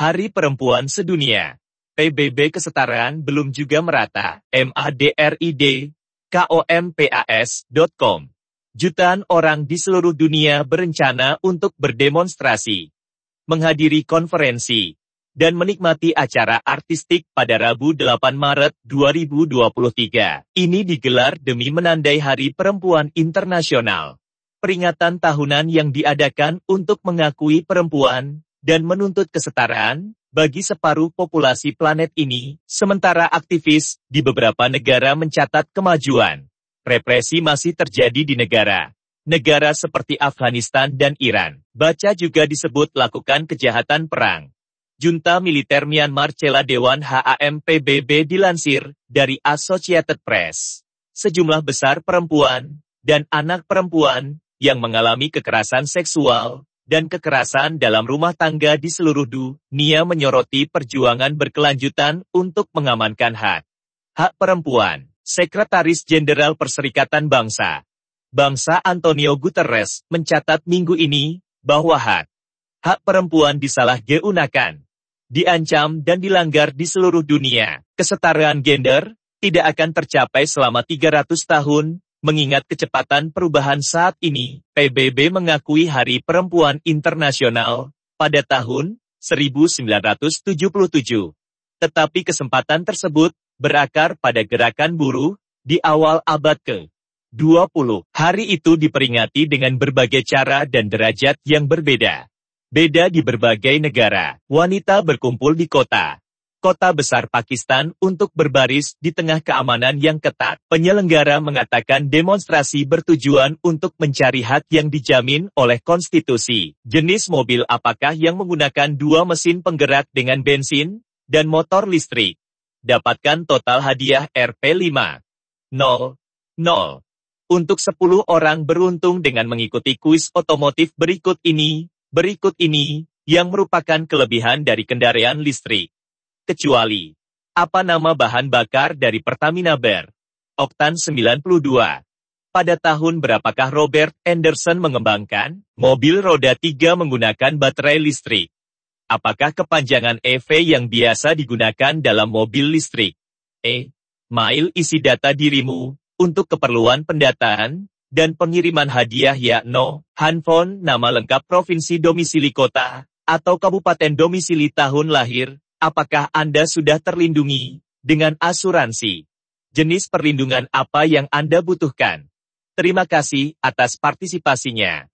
Hari Perempuan Sedunia. PBB kesetaraan belum juga merata. MADRID, kompas.com. Jutaan orang di seluruh dunia berencana untuk berdemonstrasi, menghadiri konferensi, dan menikmati acara artistik pada Rabu 8 Maret 2023. Ini digelar demi menandai Hari Perempuan Internasional. Peringatan tahunan yang diadakan untuk mengakui perempuan, dan menuntut kesetaraan bagi separuh populasi planet ini, sementara aktivis di beberapa negara mencatat kemajuan. Represi masih terjadi di negara. Negara seperti Afghanistan dan Iran. Baca juga disebut lakukan kejahatan perang. Junta Militer Myanmar Cela Dewan PBB dilansir dari Associated Press. Sejumlah besar perempuan dan anak perempuan yang mengalami kekerasan seksual dan kekerasan dalam rumah tangga di seluruh dunia menyoroti perjuangan berkelanjutan untuk mengamankan hak. Hak perempuan, Sekretaris Jenderal Perserikatan Bangsa. Bangsa Antonio Guterres mencatat minggu ini bahwa hak hak perempuan disalahgunakan, diancam dan dilanggar di seluruh dunia. Kesetaraan gender tidak akan tercapai selama 300 tahun Mengingat kecepatan perubahan saat ini, PBB mengakui Hari Perempuan Internasional pada tahun 1977. Tetapi kesempatan tersebut berakar pada gerakan buruh di awal abad ke-20. Hari itu diperingati dengan berbagai cara dan derajat yang berbeda. Beda di berbagai negara, wanita berkumpul di kota, kota besar Pakistan untuk berbaris di tengah keamanan yang ketat. Penyelenggara mengatakan demonstrasi bertujuan untuk mencari hak yang dijamin oleh konstitusi. Jenis mobil apakah yang menggunakan dua mesin penggerak dengan bensin dan motor listrik? Dapatkan total hadiah Rp5. Untuk 10 orang beruntung dengan mengikuti kuis otomotif berikut ini, berikut ini, yang merupakan kelebihan dari kendaraan listrik kecuali apa nama bahan bakar dari Pertamina Ber? Oktan 92. Pada tahun berapakah Robert Anderson mengembangkan mobil roda 3 menggunakan baterai listrik? Apakah kepanjangan EV yang biasa digunakan dalam mobil listrik? E. Mail isi data dirimu untuk keperluan pendataan dan pengiriman hadiah yakno, handphone, nama lengkap provinsi domisili kota, atau kabupaten domisili tahun lahir, apakah Anda sudah terlindungi dengan asuransi? Jenis perlindungan apa yang Anda butuhkan? Terima kasih atas partisipasinya.